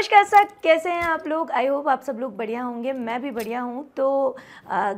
नमस्कार सर कैसे हैं आप लोग आई होप आप सब लोग बढ़िया होंगे मैं भी बढ़िया हूँ तो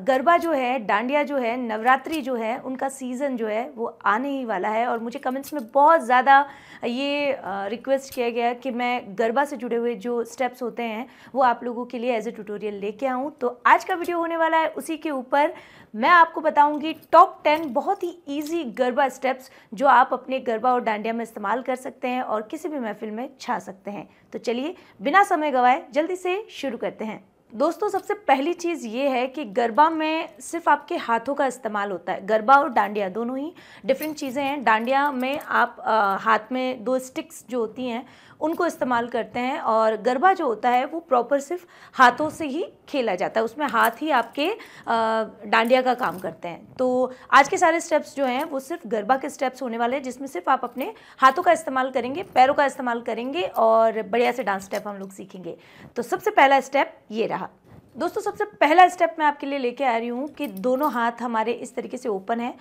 गरबा जो है डांडिया जो है नवरात्रि जो है उनका सीज़न जो है वो आने ही वाला है और मुझे कमेंट्स में बहुत ज़्यादा ये रिक्वेस्ट किया गया कि मैं गरबा से जुड़े हुए जो स्टेप्स होते हैं वो आप लोगों के लिए एज ए ट्यूटोरियल लेके आऊँ तो आज का वीडियो होने वाला है उसी के ऊपर मैं आपको बताऊंगी टॉप टेन बहुत ही ईजी गरबा स्टेप्स जो आप अपने गरबा और डांडिया में इस्तेमाल कर सकते हैं और किसी भी महफिल में छा सकते हैं तो चलिए बिना समय गवाए जल्दी से शुरू करते हैं दोस्तों सबसे पहली चीज़ ये है कि गरबा में सिर्फ आपके हाथों का इस्तेमाल होता है गरबा और डांडिया दोनों ही डिफरेंट चीज़ें हैं डांडिया में आप आ, हाथ में दो स्टिक्स जो होती हैं उनको इस्तेमाल करते हैं और गरबा जो होता है वो प्रॉपर सिर्फ हाथों से ही खेला जाता है उसमें हाथ ही आपके डांडिया का काम करते हैं तो आज के सारे स्टेप्स जो हैं वो सिर्फ गरबा के स्टेप्स होने वाले हैं जिसमें सिर्फ आप अपने हाथों का इस्तेमाल करेंगे पैरों का इस्तेमाल करेंगे और बढ़िया से डांस स्टेप हम लोग सीखेंगे तो सबसे पहला स्टेप ये रहा दोस्तों सबसे पहला स्टेप मैं आपके लिए लेके आ रही हूँ कि दोनों हाथ हमारे इस तरीके से ओपन है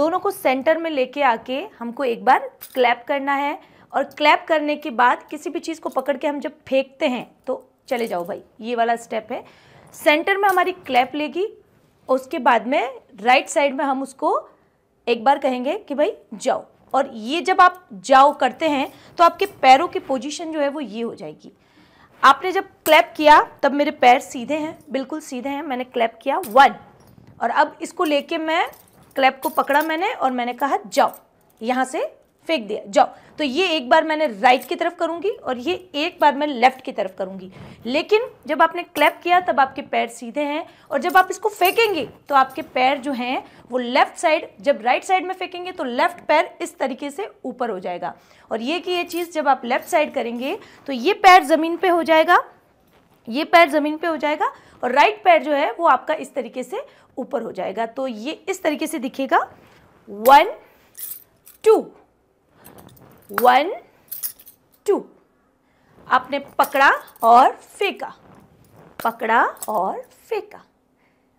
दोनों को सेंटर में लेके आके हमको एक बार क्लैप करना है और क्लैप करने के बाद किसी भी चीज़ को पकड़ के हम जब फेंकते हैं तो चले जाओ भाई ये वाला स्टेप है सेंटर में हमारी क्लैप लेगी उसके बाद में राइट साइड में हम उसको एक बार कहेंगे कि भाई जाओ और ये जब आप जाओ करते हैं तो आपके पैरों की पोजीशन जो है वो ये हो जाएगी आपने जब क्लैप किया तब मेरे पैर सीधे हैं बिल्कुल सीधे हैं मैंने क्लैप किया वन और अब इसको लेके मैं क्लैप को पकड़ा मैंने और मैंने कहा जाओ यहाँ से फेंक दिया जाओ तो ये एक बार मैंने राइट की तरफ करूंगी और ये एक बार मैं लेफ्ट की तरफ करूंगी लेकिन जब आपने क्लैप किया तब आपके पैर सीधे हैं और जब आप इसको फेंकेंगे तो आपके पैर जो हैं वो लेफ्ट साइड जब राइट साइड में फेंकेंगे तो लेफ्ट पैर इस तरीके से ऊपर हो जाएगा और ये कि ये चीज़ जब आप लेफ्ट साइड करेंगे तो ये पैर ज़मीन पर हो जाएगा ये पैर ज़मीन पर हो जाएगा और राइट पैर जो है वो आपका इस तरीके से ऊपर हो जाएगा तो ये इस तरीके से दिखेगा वन टू वन टू आपने पकड़ा और फेंका पकड़ा और फेंका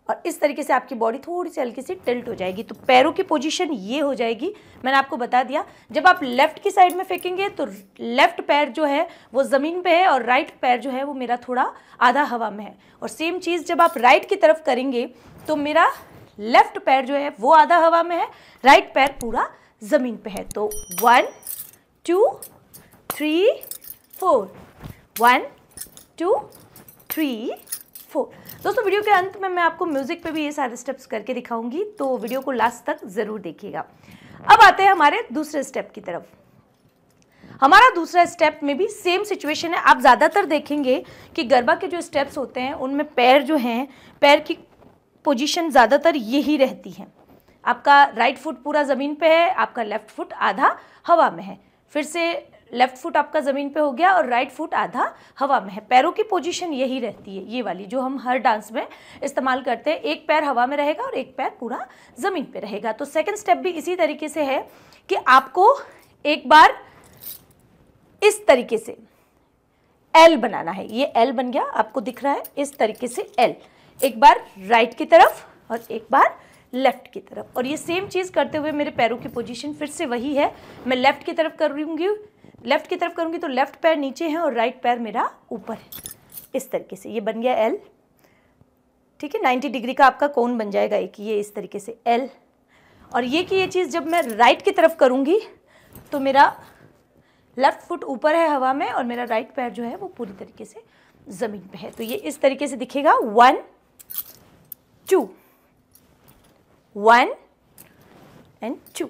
और इस तरीके से आपकी बॉडी थोड़ी सी हल्की सी टिल्ट हो जाएगी तो पैरों की पोजीशन ये हो जाएगी मैंने आपको बता दिया जब आप लेफ़्ट की साइड में फेंकेंगे तो लेफ़्ट पैर जो है वो ज़मीन पे है और राइट पैर जो है वो मेरा थोड़ा आधा हवा में है और सेम चीज़ जब आप राइट की तरफ करेंगे तो मेरा लेफ़्ट पैर जो है वो आधा हवा में है राइट पैर पूरा ज़मीन पर है तो one two, three, four. One, two, three, four दोस्तों वीडियो के अंत में मैं आपको म्यूजिक पे भी ये सारे स्टेप्स करके दिखाऊंगी तो वीडियो को लास्ट तक ज़रूर देखिएगा अब आते हैं हमारे दूसरे स्टेप की तरफ हमारा दूसरा स्टेप में भी सेम सिचुएशन है आप ज़्यादातर देखेंगे कि गरबा के जो स्टेप्स होते हैं उनमें पैर जो हैं पैर की पोजीशन ज़्यादातर यही रहती है आपका राइट फुट पूरा ज़मीन पे है आपका लेफ्ट फुट आधा हवा में है फिर से लेफ्ट फुट आपका ज़मीन पे हो गया और राइट फुट आधा हवा में है पैरों की पोजीशन यही रहती है ये वाली जो हम हर डांस में इस्तेमाल करते हैं एक पैर हवा में रहेगा और एक पैर पूरा ज़मीन पे रहेगा तो सेकंड स्टेप भी इसी तरीके से है कि आपको एक बार इस तरीके से एल बनाना है ये एल बन गया आपको दिख रहा है इस तरीके से एल एक बार राइट की तरफ और एक बार लेफ़्ट की तरफ और ये सेम चीज़ करते हुए मेरे पैरों की पोजीशन फिर से वही है मैं लेफ़्ट की तरफ करूँगी लेफ़्ट की तरफ करूँगी तो लेफ़्ट पैर नीचे है और राइट पैर मेरा ऊपर है इस तरीके से ये बन गया एल ठीक है नाइन्टी डिग्री का आपका कौन बन जाएगा एक ये इस तरीके से एल और ये कि ये चीज़ जब मैं राइट की तरफ करूँगी तो मेरा लेफ़्ट फुट ऊपर है हवा में और मेरा राइट पैर जो है वो पूरी तरीके से ज़मीन पे है तो ये इस तरीके से दिखेगा one two one and two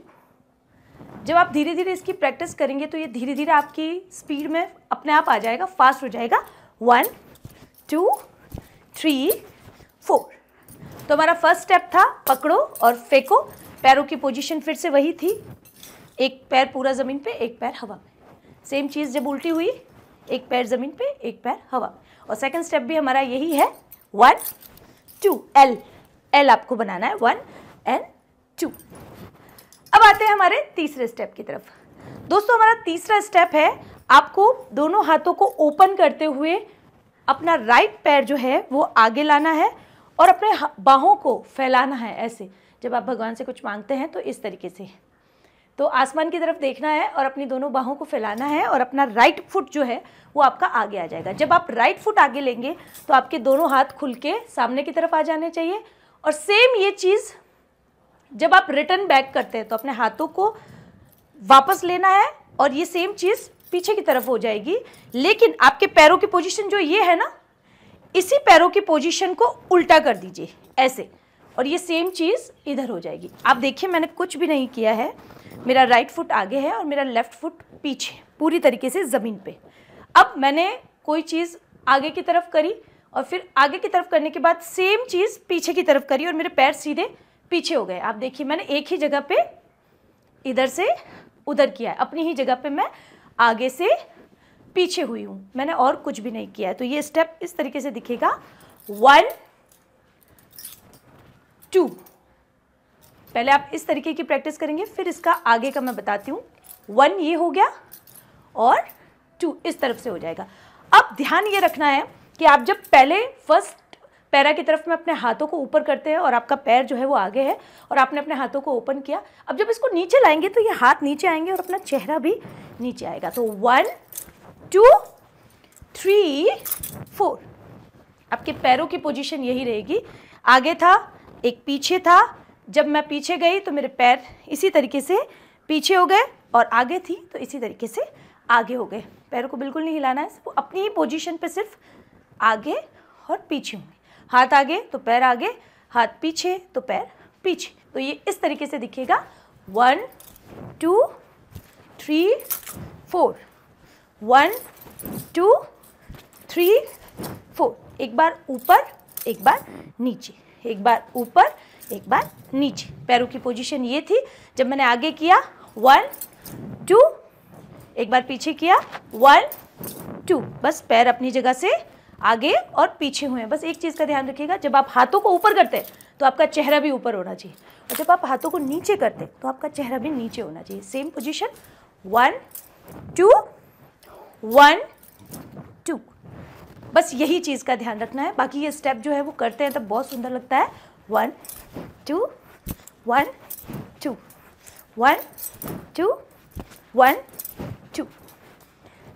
जब आप धीरे धीरे इसकी प्रैक्टिस करेंगे तो ये धीरे धीरे आपकी स्पीड में अपने आप आ जाएगा फास्ट हो जाएगा वन टू थ्री फोर तो हमारा फर्स्ट स्टेप था पकड़ो और फेंको पैरों की पोजीशन फिर से वही थी एक पैर पूरा ज़मीन पे एक पैर हवा में सेम चीज़ जब उल्टी हुई एक पैर ज़मीन पे एक पैर हवा में और सेकंड स्टेप भी हमारा यही है वन टू एल एल आपको बनाना है वन एंड टू अब आते हैं हमारे तीसरे स्टेप की तरफ दोस्तों हमारा तीसरा स्टेप है आपको दोनों हाथों को ओपन करते हुए अपना राइट पैर जो है वो आगे लाना है और अपने बाहों को फैलाना है ऐसे जब आप भगवान से कुछ मांगते हैं तो इस तरीके से तो आसमान की तरफ देखना है और अपनी दोनों बाहों को फैलाना है और अपना राइट फुट जो है वो आपका आगे आ जाएगा जब आप राइट फुट आगे लेंगे तो आपके दोनों हाथ खुल के सामने की तरफ आ जाने चाहिए और सेम ये चीज़ जब आप रिटर्न बैक करते हैं तो अपने हाथों को वापस लेना है और ये सेम चीज़ पीछे की तरफ हो जाएगी लेकिन आपके पैरों की पोजीशन जो ये है ना इसी पैरों की पोजीशन को उल्टा कर दीजिए ऐसे और ये सेम चीज़ इधर हो जाएगी आप देखिए मैंने कुछ भी नहीं किया है मेरा राइट फुट आगे है और मेरा लेफ्ट फुट पीछे पूरी तरीके से ज़मीन पे अब मैंने कोई चीज़ आगे की तरफ करी और फिर आगे की तरफ करने के बाद सेम चीज़ पीछे की तरफ करी और मेरे पैर सीधे पीछे हो गए आप देखिए मैंने एक ही जगह पे इधर से उधर किया है अपनी ही जगह पे मैं आगे से पीछे हुई हूँ मैंने और कुछ भी नहीं किया है तो ये स्टेप इस तरीके से दिखेगा वन टू पहले आप इस तरीके की प्रैक्टिस करेंगे फिर इसका आगे का मैं बताती हूँ वन ये हो गया और टू इस तरफ से हो जाएगा अब ध्यान ये रखना है कि आप जब पहले फर्स्ट पैरा की तरफ में अपने हाथों को ऊपर करते हैं और आपका पैर जो है वो आगे है और आपने अपने हाथों को ओपन किया अब जब इसको नीचे लाएंगे तो ये हाथ नीचे आएंगे और अपना चेहरा भी नीचे आएगा तो वन टू थ्री फोर आपके पैरों की पोजीशन यही रहेगी आगे था एक पीछे था जब मैं पीछे गई तो मेरे पैर इसी तरीके से पीछे हो गए और आगे थी तो इसी तरीके से आगे हो गए पैरों को बिल्कुल नहीं हिलाना है वो अपनी ही पोजिशन पर सिर्फ आगे और पीछे होंगे हाथ आगे तो पैर आगे हाथ पीछे तो पैर पीछे तो ये इस तरीके से दिखेगा one two three four one two three four एक बार ऊपर एक बार नीचे एक बार ऊपर एक बार नीचे पैरों की पोजीशन ये थी जब मैंने आगे किया वन टू एक बार पीछे किया वन टू बस पैर अपनी जगह से आगे और पीछे हुए हैं बस एक चीज़ का ध्यान रखिएगा जब आप हाथों को ऊपर करते हैं तो आपका चेहरा भी ऊपर होना चाहिए और जब आप हाथों को नीचे करते हैं तो आपका चेहरा भी नीचे होना चाहिए same position one two one two बस यही चीज़ का ध्यान रखना है बाकी ये स्टेप जो है वो करते हैं तब तो बहुत सुंदर लगता है one two one two one two one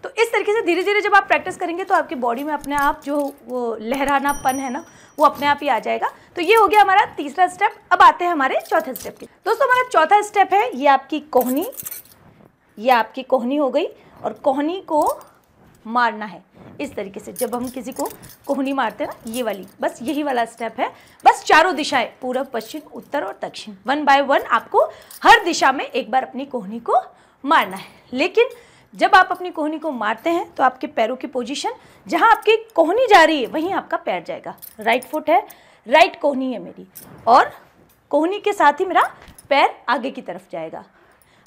तो इस तरीके से धीरे धीरे जब आप प्रैक्टिस करेंगे तो आपकी बॉडी में अपने आप जो वो लहरानापन है ना वो अपने आप ही आ जाएगा तो ये हो गया हमारा तीसरा स्टेप अब आते हैं हमारे चौथे स्टेप की दोस्तों हमारा चौथा स्टेप है ये आपकी कोहनी ये आपकी कोहनी हो गई और कोहनी को मारना है इस तरीके से जब हम किसी को कोहनी मारते हैं ना ये वाली बस यही वाला स्टेप है बस चारों दिशाएं पूर्व पश्चिम उत्तर और दक्षिण वन बाय वन आपको हर दिशा में एक बार अपनी कोहनी को मारना है लेकिन जब आप अपनी कोहनी को मारते हैं तो आपके पैरों की पोजीशन जहां आपकी कोहनी जा रही है वहीं आपका पैर जाएगा राइट फुट है राइट कोहनी है मेरी और कोहनी के साथ ही मेरा पैर आगे की तरफ जाएगा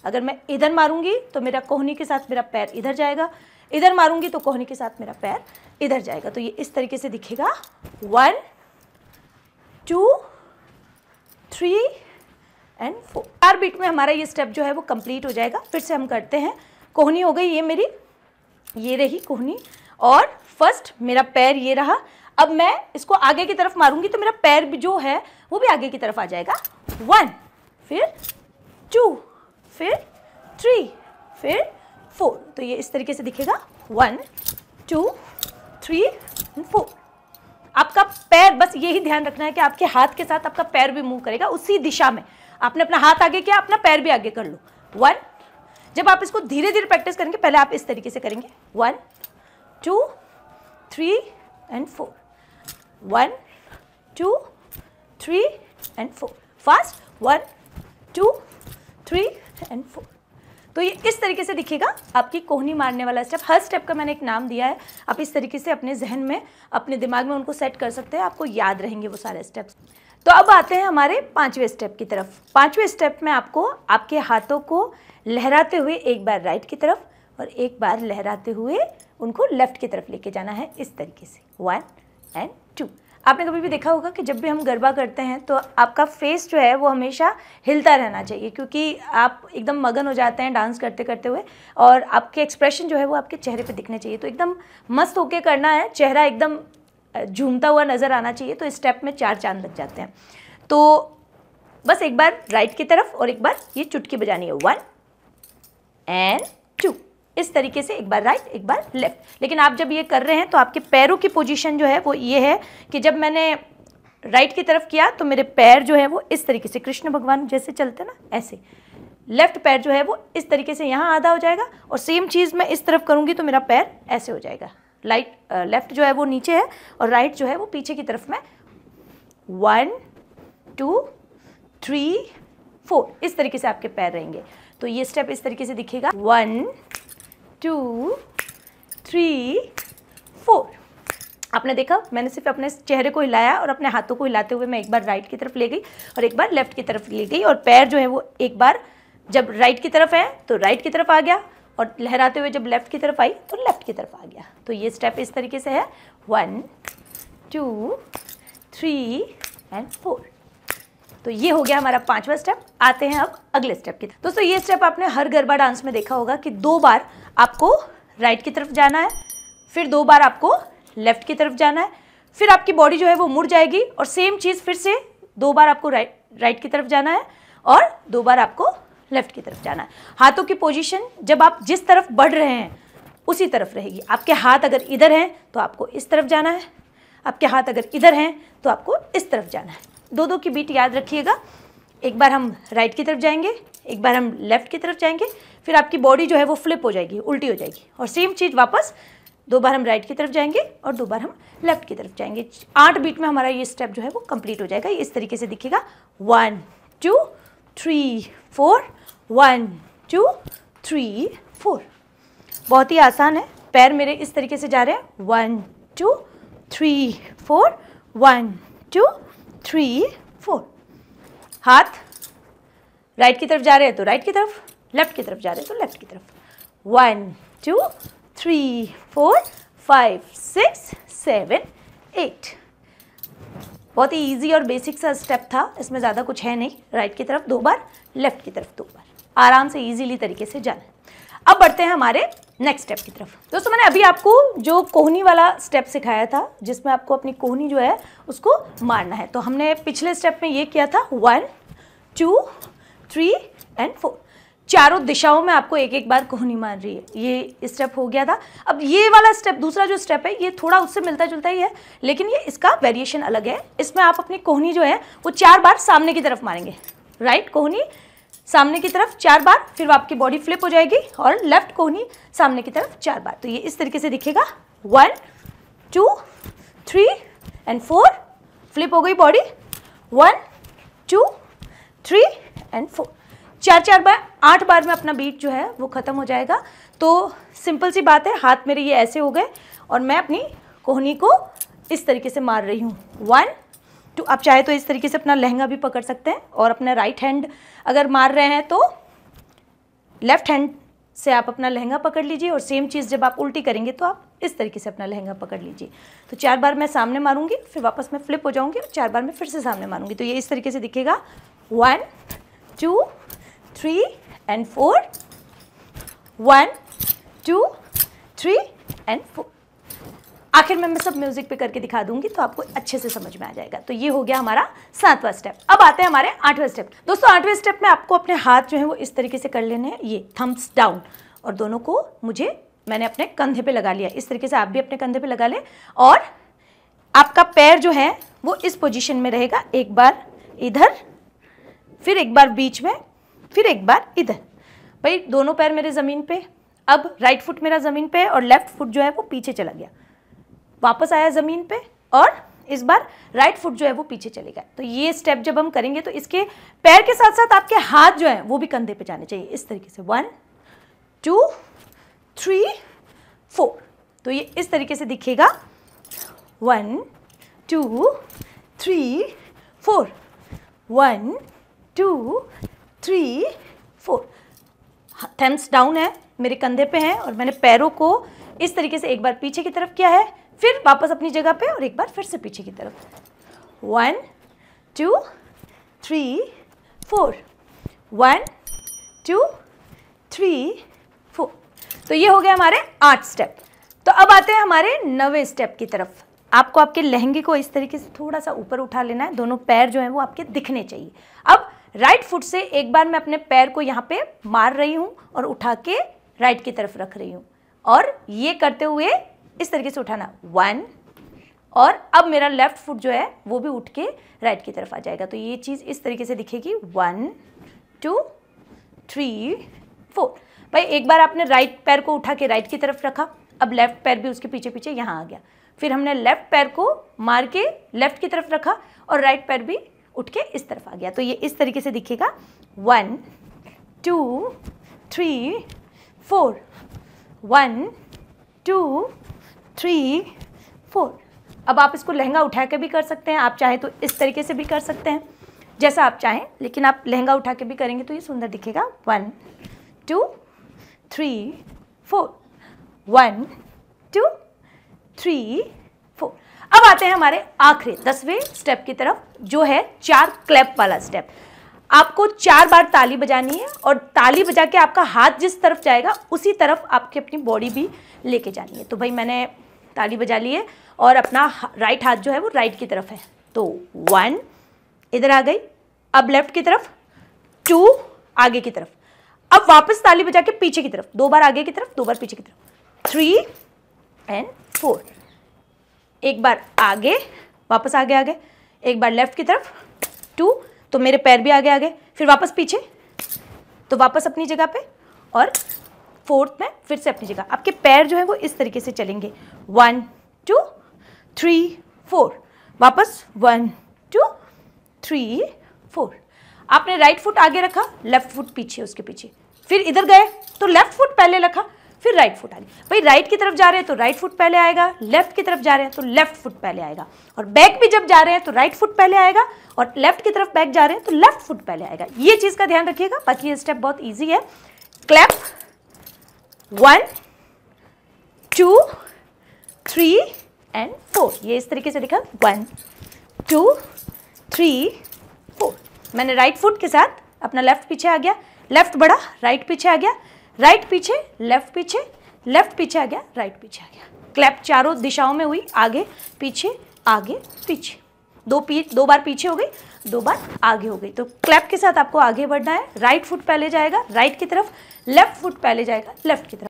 अगर मैं इधर मारूंगी तो मेरा कोहनी के साथ मेरा पैर इधर जाएगा इधर मारूंगी तो कोहनी के साथ मेरा पैर इधर जाएगा तो ये इस तरीके से दिखेगा one two three and four चार बीट में हमारा ये स्टेप जो है वो कंप्लीट हो जाएगा फिर से हम करते हैं कोहनी हो गई ये मेरी ये रही कोहनी और फर्स्ट मेरा पैर ये रहा अब मैं इसको आगे की तरफ मारूंगी तो मेरा पैर भी जो है वो भी आगे की तरफ आ जाएगा वन फिर टू फिर थ्री फिर फोर तो ये इस तरीके से दिखेगा वन टू थ्री फोर आपका पैर बस यही ध्यान रखना है कि आपके हाथ के साथ आपका पैर भी मूव करेगा उसी दिशा में आपने अपना हाथ आगे किया अपना पैर भी आगे कर लो वन जब आप इसको धीरे धीरे प्रैक्टिस करेंगे पहले आप इस तरीके से करेंगे one two three and four one two three and four fast one two three and four तो ये इस तरीके से दिखेगा आपकी कोहनी मारने वाला स्टेप हर स्टेप का मैंने एक नाम दिया है आप इस तरीके से अपने जहन में अपने दिमाग में उनको सेट कर सकते हैं आपको याद रहेंगे वो सारे स्टेप्स तो अब आते हैं हमारे पांचवें स्टेप की तरफ पांचवें स्टेप में आपको आपके हाथों को लहराते हुए एक बार राइट की तरफ और एक बार लहराते हुए उनको लेफ्ट की तरफ लेके जाना है इस तरीके से वन एंड टू आपने कभी भी देखा होगा कि जब भी हम गरबा करते हैं तो आपका फेस जो है वो हमेशा हिलता रहना चाहिए क्योंकि आप एकदम मगन हो जाते हैं डांस करते करते हुए और आपके एक्सप्रेशन जो है वो आपके चेहरे पे दिखने चाहिए तो एकदम मस्त होके करना है चेहरा एकदम झूमता हुआ नज़र आना चाहिए तो इस स्टेप में चार चांद लग जाते हैं तो बस एक बार राइट की तरफ और एक बार ये चुटकी बजानी है वन एंड टू इस तरीके से एक बार राइट एक बार लेफ़्ट लेकिन आप जब ये कर रहे हैं तो आपके पैरों की पोजीशन जो है वो ये है कि जब मैंने राइट की तरफ किया तो मेरे पैर जो है वो इस तरीके से कृष्ण भगवान जैसे चलते ना ऐसे लेफ्ट पैर जो है वो इस तरीके से यहाँ आधा हो जाएगा और सेम चीज़ मैं इस तरफ करूँगी तो मेरा पैर ऐसे हो जाएगा लाइट लेफ्ट uh, जो है वो नीचे है और राइट right जो है वो पीछे की तरफ में वन टू थ्री फोर इस तरीके से आपके पैर रहेंगे तो ये स्टेप इस तरीके से दिखेगा वन टू थ्री फोर आपने देखा मैंने सिर्फ अपने चेहरे को हिलाया और अपने हाथों को हिलाते हुए मैं एक बार राइट की तरफ ले गई और एक बार लेफ्ट की तरफ ले गई और पैर जो है वो एक बार जब राइट की तरफ है तो राइट की तरफ आ गया और लहराते हुए जब लेफ़्ट की तरफ आई तो लेफ़्ट की तरफ आ गया तो ये स्टेप इस तरीके से है one two three and four तो ये हो गया हमारा पांचवा स्टेप आते हैं अब अगले स्टेप की दोस्तों ये स्टेप आपने हर गरबा डांस में देखा होगा कि दो बार आपको राइट की तरफ जाना है फिर दो बार आपको लेफ्ट की तरफ जाना है फिर आपकी बॉडी जो है वो मुड़ जाएगी और सेम चीज़ फिर से दो बार आपको राइट राइट की तरफ जाना है और दो बार आपको लेफ्ट की तरफ जाना है हाथों की पोजीशन जब आप जिस तरफ बढ़ रहे हैं उसी तरफ रहेगी आपके हाथ अगर इधर हैं तो आपको इस तरफ जाना है आपके हाथ अगर इधर हैं तो आपको इस तरफ जाना है दो दो की बीट याद रखिएगा एक बार हम राइट की तरफ जाएंगे एक बार हम लेफ्ट की तरफ जाएंगे फिर आपकी बॉडी जो है वो फ्लिप हो जाएगी उल्टी हो जाएगी और सेम चीज़ वापस दो बार हम राइट की तरफ जाएंगे और दो बार हम लेफ्ट की तरफ जाएंगे आठ बीट में हमारा ये स्टेप जो है वो कंप्लीट हो जाएगा इस तरीके से दिखेगा one two three four one two three four बहुत ही आसान है पैर मेरे इस तरीके से जा रहे हैं one two three four one two three four हाथ राइट की तरफ जा रहे हैं तो राइट की तरफ लेफ्ट की तरफ जा रहे हैं तो लेफ्ट की तरफ one two three four five six seven eight बहुत ही ईजी और बेसिक सा स्टेप था इसमें ज़्यादा कुछ है नहीं राइट की तरफ दो बार लेफ्ट की तरफ दो बार आराम से इजीली तरीके से जाना अब बढ़ते हैं हमारे नेक्स्ट स्टेप की तरफ दोस्तों मैंने अभी आपको जो कोहनी वाला स्टेप सिखाया था जिसमें आपको अपनी कोहनी जो है उसको मारना है तो हमने पिछले स्टेप में ये किया था one two three and four चारों दिशाओं में आपको एक एक बार कोहनी मार रही है ये स्टेप हो गया था अब ये वाला स्टेप दूसरा जो स्टेप है ये थोड़ा उससे मिलता जुलता ही है लेकिन ये इसका वेरिएशन अलग है इसमें आप अपनी कोहनी जो है वो चार बार सामने की तरफ मारेंगे राइट कोहनी सामने की तरफ चार बार फिर आपकी बॉडी फ्लिप हो जाएगी और लेफ्ट कोहनी सामने की तरफ चार बार तो ये इस तरीके से दिखेगा one two three and four flip हो गई body one two three and four चार चार बार आठ बार में अपना बीट जो है वो ख़त्म हो जाएगा तो सिंपल सी बात है हाथ मेरे ये ऐसे हो गए और मैं अपनी कोहनी को इस तरीके से मार रही हूँ वन टू आप चाहे तो इस तरीके से अपना लहंगा भी पकड़ सकते हैं और अपना राइट हैंड अगर मार रहे हैं तो लेफ्ट हैंड से आप अपना लहंगा पकड़ लीजिए और सेम चीज़ जब आप उल्टी करेंगे तो आप इस तरीके से अपना लहंगा पकड़ लीजिए तो चार बार मैं सामने मारूंगी फिर वापस मैं फ्लिप हो जाऊंगी और चार बार मैं फिर से सामने मारूंगी तो ये इस तरीके से दिखेगा one two three and four. One, two, three and four. आखिर में मैं सब म्यूजिक पे करके दिखा दूंगी तो आपको अच्छे से समझ में आ जाएगा तो ये हो गया हमारा सातवां स्टेप अब आते हैं हमारे आठवें स्टेप दोस्तों आठवें स्टेप में आपको अपने हाथ जो है वो इस तरीके से कर लेने हैं ये थम्स डाउन और दोनों को मुझे मैंने अपने कंधे पे लगा लिया इस तरीके से आप भी अपने कंधे पे लगा लें और आपका पैर जो है वो इस पोजीशन में रहेगा एक बार इधर फिर एक बार बीच में फिर एक बार इधर भाई दोनों पैर मेरे ज़मीन पे अब राइट फुट मेरा ज़मीन पे और लेफ्ट फुट जो है वो पीछे चला गया वापस आया ज़मीन पे और इस बार राइट फुट जो है वो पीछे चले गए तो ये स्टेप जब हम करेंगे तो इसके पैर के साथ साथ आपके हाथ जो है वो भी कंधे पे जाने चाहिए इस तरीके से वन टू थ्री फोर तो ये इस तरीके से दिखेगा one two three four one two three four thumbs down है मेरे कंधे पे हैं और मैंने पैरों को इस तरीके से एक बार पीछे की तरफ किया है फिर वापस अपनी जगह पे और एक बार फिर से पीछे की तरफ one two three four one two three four तो ये हो गया हमारे आठ स्टेप तो अब आते हैं हमारे नवे स्टेप की तरफ आपको आपके लहंगे को इस तरीके से थोड़ा सा ऊपर उठा लेना है दोनों पैर जो हैं वो आपके दिखने चाहिए अब राइट फुट से एक बार मैं अपने पैर को यहाँ पे मार रही हूँ और उठा के राइट की तरफ रख रही हूँ और ये करते हुए इस तरीके से उठाना वन और अब मेरा लेफ्ट फुट जो है वो भी उठ के राइट की तरफ आ जाएगा तो ये चीज़ इस तरीके से दिखेगी वन टू थ्री फोर भाई एक बार आपने राइट पैर को उठा के राइट की तरफ रखा अब लेफ्ट पैर भी उसके पीछे पीछे यहाँ आ गया फिर हमने लेफ्ट पैर को मार के लेफ्ट की तरफ रखा और राइट पैर भी उठ के इस तरफ आ गया तो ये इस तरीके से दिखेगा one two three four one two three four अब आप इसको लहंगा उठा के भी कर सकते हैं आप चाहे तो इस तरीके से भी कर सकते हैं जैसा आप चाहें लेकिन आप लहंगा उठा के भी करेंगे तो ये सुंदर दिखेगा one two three four one two three अब आते हैं हमारे आखिरी दसवें स्टेप की तरफ जो है चार क्लैप वाला स्टेप आपको चार बार ताली बजानी है और ताली बजा के आपका हाथ जिस तरफ जाएगा उसी तरफ आपकी अपनी बॉडी भी लेके जानी है तो भाई मैंने ताली बजा ली है और अपना राइट हाथ जो है वो राइट की तरफ है तो वन इधर आ गई अब लेफ्ट की तरफ टू आगे की तरफ अब वापस ताली बजा के पीछे की तरफ दो बार आगे की तरफ दो बार पीछे की तरफ थ्री एंड फोर एक बार आगे वापस आगे आगे एक बार लेफ्ट की तरफ टू तो मेरे पैर भी आगे आगे फिर वापस पीछे तो वापस अपनी जगह पे और फोर्थ में फिर से अपनी जगह आपके पैर जो है वो इस तरीके से चलेंगे वन टू थ्री फोर वापस वन टू थ्री फोर आपने राइट फुट आगे रखा लेफ्ट फुट पीछे उसके पीछे फिर इधर गए तो लेफ्ट फुट पहले रखा फिर राइट फुट आ भाई राइट की तरफ जा रहे हैं तो राइट फुट पहले आएगा लेफ्ट की तरफ जा रहे हैं तो लेफ्ट फुट पहले आएगा और बैक भी जब जा रहे हैं तो राइट फुट पहले आएगा और लेफ्ट की तरफ बैक जा रहे हैं तो लेफ्ट फुट पहले आएगा ये चीज़ का ध्यान रखिएगा बाकी ये स्टेप बहुत ईजी है clap one two three and four ये इस तरीके से लिखा वन टू थ्री फोर मैंने राइट फुट के साथ अपना लेफ्ट पीछे आ गया लेफ्ट बढ़ा राइट पीछे आ गया राइट पीछे लेफ्ट पीछे लेफ्ट पीछे आ गया राइट पीछे आ गया क्लैप चारों दिशाओं में हुई आगे पीछे आगे पीछे दो पी दो बार पीछे हो गई दो बार आगे हो गई तो क्लैप के साथ आपको आगे बढ़ना है राइट फुट पहले जाएगा राइट की तरफ लेफ्ट फुट पहले जाएगा लेफ्ट की तरफ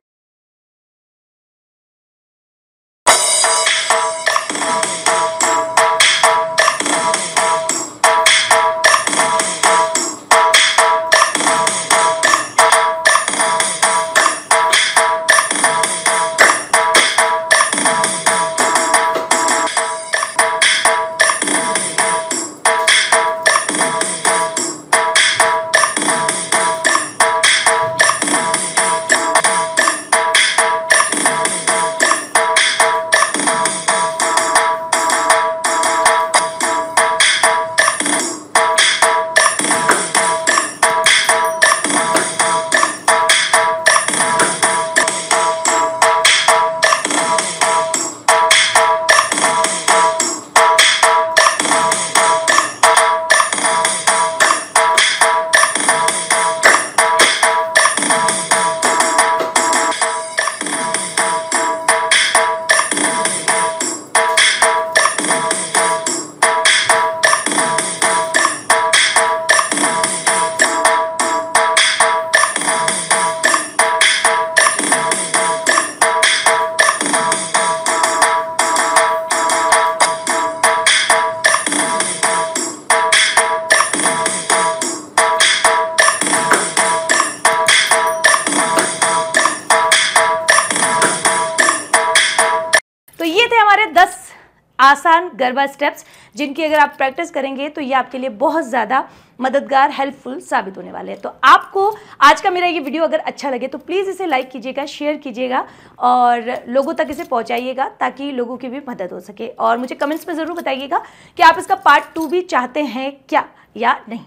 आसान गरबा स्टेप्स जिनकी अगर आप प्रैक्टिस करेंगे तो ये आपके लिए बहुत ज़्यादा मददगार हेल्पफुल साबित होने वाले हैं तो आपको आज का मेरा ये वीडियो अगर अच्छा लगे तो प्लीज़ इसे लाइक कीजिएगा शेयर कीजिएगा और लोगों तक इसे पहुंचाइएगा ताकि लोगों की भी मदद हो सके और मुझे कमेंट्स में ज़रूर बताइएगा कि आप इसका पार्ट टू भी चाहते हैं क्या या नहीं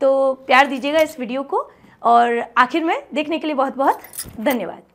तो प्यार दीजिएगा इस वीडियो को और आखिर में देखने के लिए बहुत बहुत धन्यवाद